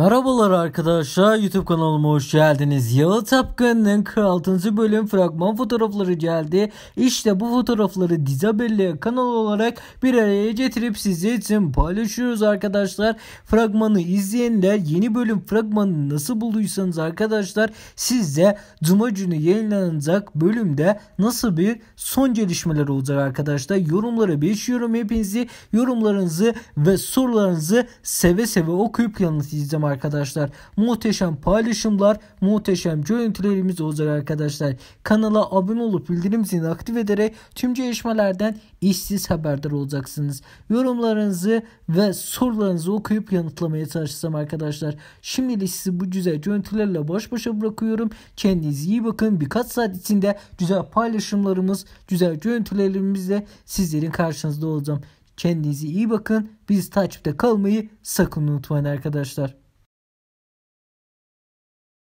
Merhabalar arkadaşlar YouTube kanalıma hoş geldiniz. Yalı Tapkan'ın 46. bölüm fragman fotoğrafları geldi. İşte bu fotoğrafları Dizabelli kanal olarak bir araya getirip sizi için paylaşıyoruz arkadaşlar. Fragmanı izleyenler yeni bölüm fragmanını nasıl bulduysanız arkadaşlar sizde de Cuma günü yayınlanacak bölümde nasıl bir son gelişmeler olacak arkadaşlar. Yorumlara beşiyorum hepinizi. Yorumlarınızı ve sorularınızı seve seve okuyup yanıtlayacağım arkadaşlar. Muhteşem paylaşımlar, muhteşem görüntülerimiz olacak arkadaşlar. Kanala abone olup bildirim zilini aktif ederek tüm gelişmelerden işsiz haberdar olacaksınız. Yorumlarınızı ve sorularınızı okuyup yanıtlamaya çalışacağım arkadaşlar. Şimdilik sizi bu güzel görüntülerle baş başa bırakıyorum. Kendinize iyi bakın. Birkaç saat içinde güzel paylaşımlarımız, güzel görüntülerimizle sizlerin karşınızda olacağım. Kendinize iyi bakın. Biz takipte kalmayı sakın unutmayın arkadaşlar.